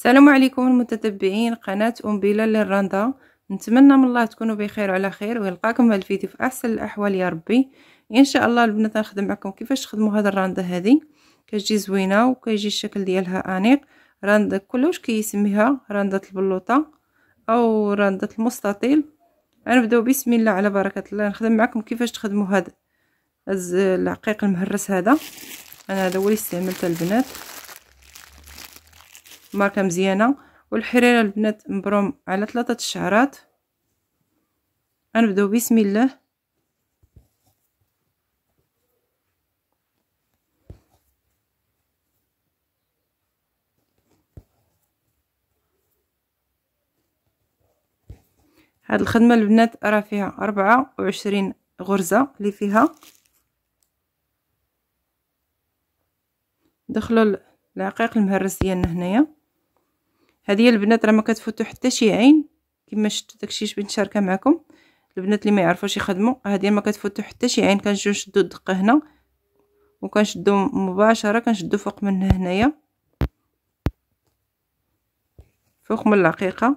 السلام عليكم المتتبعين قناة أم بلال للرندا نتمنى من الله تكونوا بخير وعلى خير ويلقاكم هالفيديو في أحسن الأحوال يا ربي إن شاء الله البنات نخدم معكم كيفاش تخدموا هاد الرندا هذه كتجي زوينة وكيجي الشكل ديالها أنيق رندا كلوش كيسميها رندة البلوطة أو رندة المستطيل غنبداو بسم الله على بركة الله نخدم معكم كيفاش تخدموا هاد العقيق المهرس هذا أنا هذا هو اللي استعملته البنات ماركه مزيانه والحريره البنات مبروم على ثلاثه الشعرات غنبداو بسم الله هاد الخدمه البنات راه فيها وعشرين غرزه اللي فيها دخلوا العقيق المهرس ديالنا هنايا هذه البنات راه ما كتفوتو حتى شي عين كما شفتوا داكشي اللي بغيت نشاركه معكم البنات اللي ما يعرفوش يخدموا هذه ما كتفوتو حتى شي عين كنجيو نشدو الدقه هنا وكنشدو مباشره كنشدو فوق من هنايا فوق من العقيقه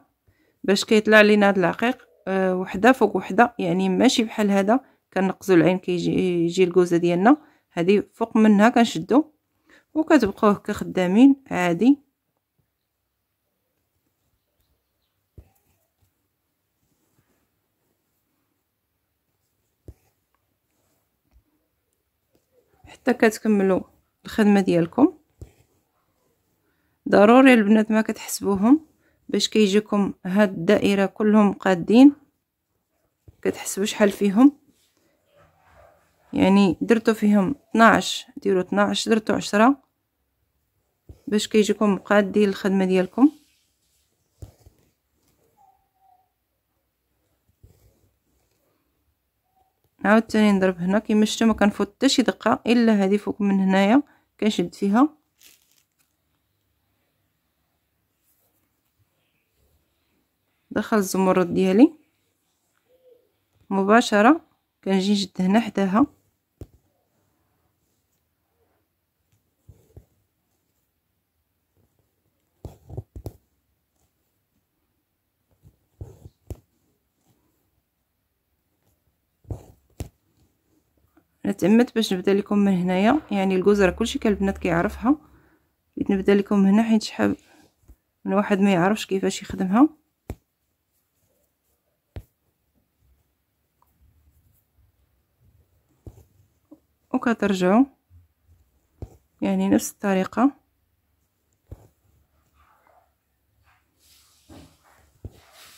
باش كيطلع لينا هاد العقيق أه وحده فوق وحده يعني ماشي بحال هذا كنقزو العين كيجي يجي الكوزه ديالنا هذه فوق منها كنشدو وكتبقاو هكا خدامين عادي حتى كتكملوا الخدمه ديالكم ضروري البنات ما كتحسبوهم باش كيجيكم هاد الدائره كلهم قادين كتحسبوا شحال فيهم يعني درتو فيهم 12 ديروا 12 درتو 10 باش كيجيكم قادين الخدمه ديالكم عاوتاني نضرب هنا كيما شفتوا ما كنفوت حتى شي دقه الا هذه فوق من هنايا كنشد فيها دخل الزمرد ديالي مباشره كنجي نشد هنا حداها انا تعمدت باش نبدا لكم من هنايا يعني الكوز راه كلشي كان البنات كيعرفها بغيت نبدا لكم هنا حيت شحال من واحد ما يعرفش كيفاش يخدمها وكترجعوا يعني نفس الطريقه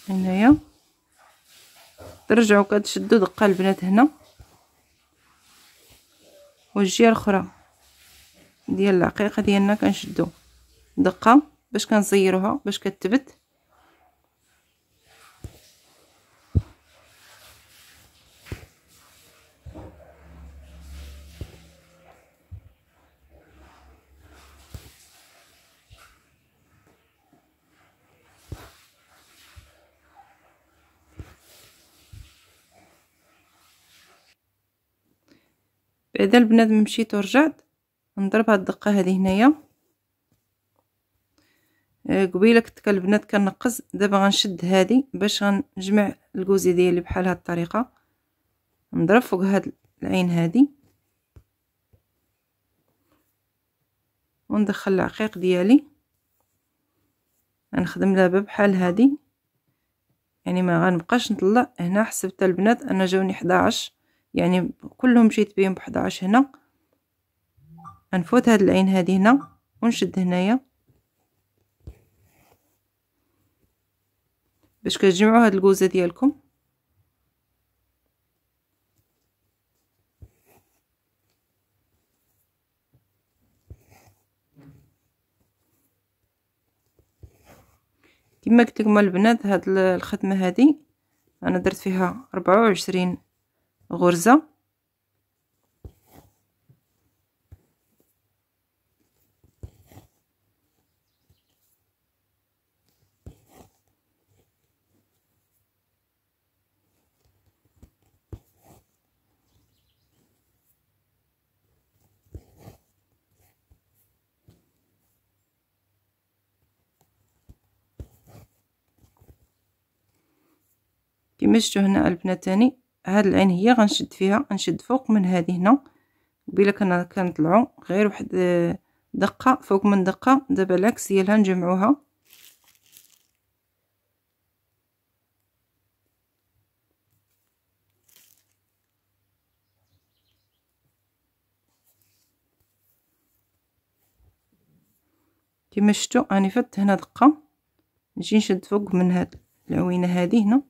هنايا ترجعوا كتشدوا دقه البنات هنا والجهه الاخرى ديال العقيقه ديالنا كنشدو دقه باش كنزيروها باش كتبت بعدا البنادم مشيت ورجعت نضرب هاد الدقه هذه هنايا آه، قبيله كنت كالبنات كنقص دابا غنشد هادي باش غنجمع الكوزي ديالي بحال هاد الطريقه نضرب فوق هاد العين هادي وندخل العقيق ديالي غنخدم دابا بحال هادي يعني ما غنبقاش نطلع هنا حسبت البنات انا جاوني 11 يعني كلهم جيت بيهم 11 هنا غنفوت هاد العين هادي هنا ونشد هنايا باش كتجمعوا هاد الكوزه ديالكم كما قلت لكم البنات هاد الخدمه هادي انا درت فيها 24 غرزة كما شفتوا هنا البنات تاني هاد العين هي غنشد فيها غنشد فوق من هذه هنا قبيله كنا كنطلعوا غير واحد آه، دقه فوق من دقه دابا العكس ديالها نجمعوها كما شفتوا راني فت هنا دقه نجي نشد فوق من هاد العوينه هذه هنا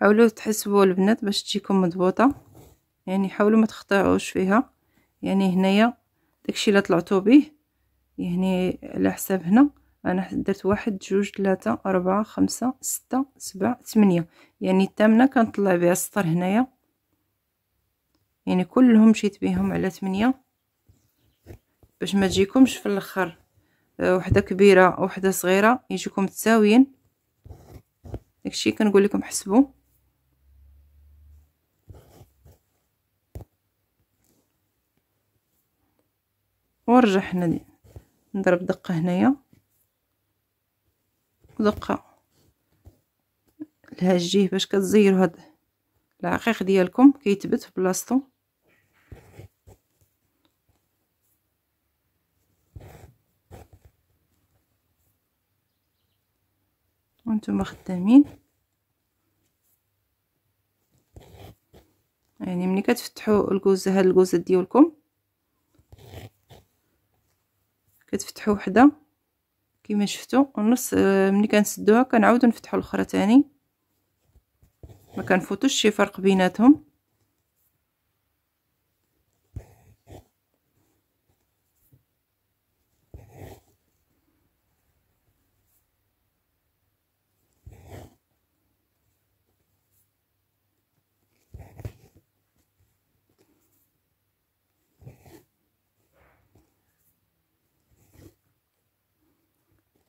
حاولوا تحسبوا البنات باش تجيكم مضبوطه يعني حاولوا ما تخطئوش فيها يعني هنايا داكشي اللي طلعتوا به يعني على حساب هنا انا درت واحد جوج ثلاثة أربعة خمسة ستة سبعة ثمانية يعني الثامنة كنطلع بها السطر هنايا يعني كلهم مشيت بهم على ثمانية باش ما تجيكمش في الاخر آه، وحده كبيره وحده صغيره يجيكم تساويين داكشي كنقول لكم حسبوا ورجع هنا نضرب دقه هنايا دقه لهاد الجهه باش كتزيروا هاد العقيق ديالكم كيتبت في بلاصتو وانتم خدامين يعني ملي كتفتحوا الكوزه هاد الكوزه ديالكم كتفتحوا وحده كما شفتوا النص آه، ملي كنسدوها كنعاودوا نفتحوا الاخرى ثاني ما كنفوتوش شي فرق بيناتهم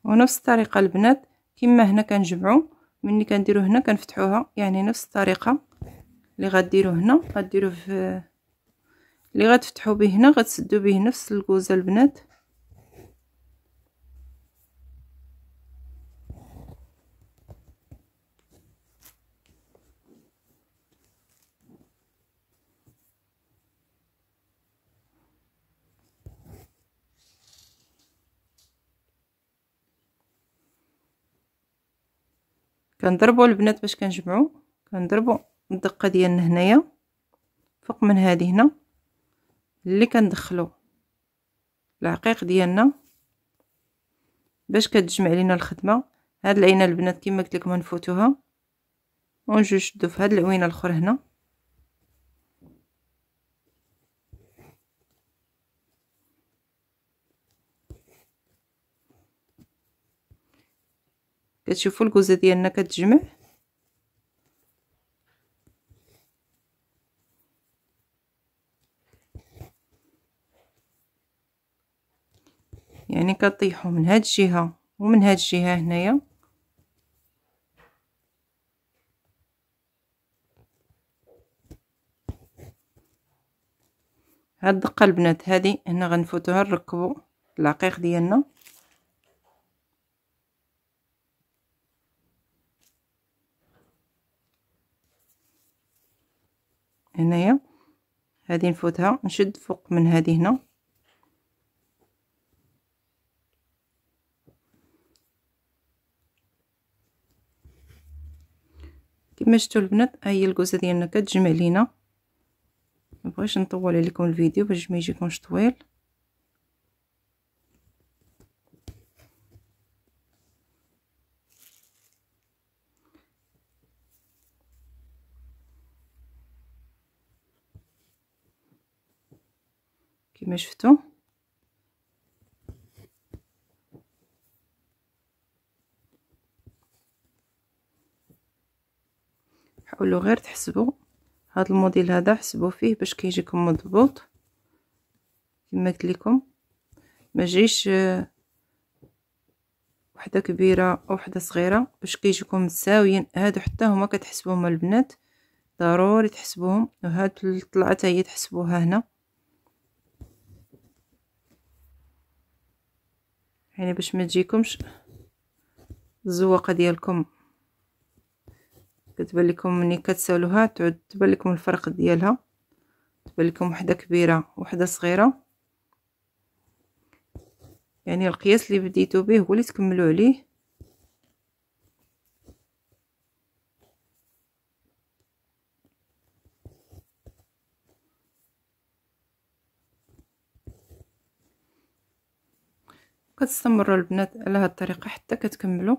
ونفس الطريقة البنات كما هنا كنجمعو مني كنديرو هنا كنفتحوها يعني نفس الطريقة اللي غديرو هنا غديرو في اللي غتفتحو به هنا غتسدو به نفس الكوزة البنات كنضربوا البنات باش كنجمعوا كنضربوا الدقه ديالنا هنايا فوق من هذه هنا اللي كندخلوا العقيق ديالنا باش كتجمع لينا الخدمه هاد العينه البنات كما قلت لكم نفوتوها ونجيو نشدو في هاد العوينه الاخرى هنا كتشوفوا الكوزه ديالنا كتجمع يعني كطيحوا من هاد الجهه ومن هاد الجهه هنايا هاد الدقه البنات هادي هنا غنفوتوها نركبوا العقيق ديالنا هنايا هذه نفوتها نشد فوق من هذه هنا كما شفتوا البنات ها هي الكوزه ديالنا كتجمع لينا مبغيتش نطول عليكم الفيديو باش ما يجيكمش طويل كما شفتوا حاولوا غير تحسبوا هذا الموديل هذا حسبوا فيه باش كيجيكم مضبوط كما قلت لكم ما جيش آه، وحده كبيره او وحده صغيره باش كيجيكم متساويين هادو حتى هما كتحسبوهم البنات ضروري تحسبوهم وهاد الطلعه هي تحسبوها هنا يعني باش ما تجيكمش الزواقه ديالكم كتبان لكم ملي كتسالوها تعود تبان لكم الفرق ديالها تبان لكم وحده كبيره وحده صغيره يعني القياس اللي بديتو به هو اللي تكملوا عليه كتستمروا البنات على هاد الطريقه حتى كتكملوا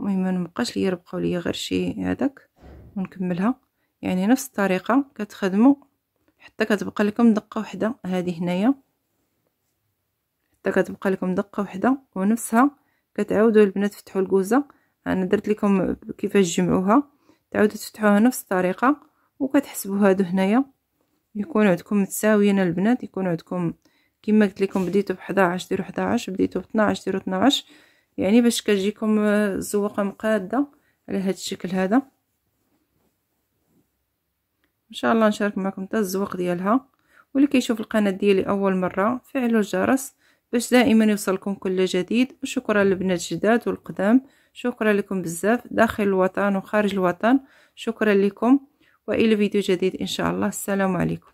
المهم ما نبقاش ليا بقاو ليا غير شي هذاك ونكملها يعني نفس الطريقه كتخدموا حتى كتبقى لكم دقه واحده هذه هنايا حتى كتبقى لكم دقه واحده ونفسها كتعاودوا البنات فتحوا الكوزه انا درت لكم كيفاش جمعوها تعاودوا تفتحوها نفس الطريقه وكتحسبوا هادو هنايا يكون عندكم متساويين البنات يكون عندكم كما قلت لكم بديتو ب 11 ديرو 11 بديتو ب 12 ديرو 12 يعني باش كتجيكم الزواقه آه، مقاده على هذا الشكل هذا ان شاء الله نشارك معكم حتى الزواق ديالها واللي كيشوف القناه ديالي اول مره فعلوا الجرس باش دائما يوصلكم كل جديد وشكرا للبنات الجداد والقدام شكرا لكم بزاف داخل الوطن وخارج الوطن شكرا لكم والى فيديو جديد ان شاء الله السلام عليكم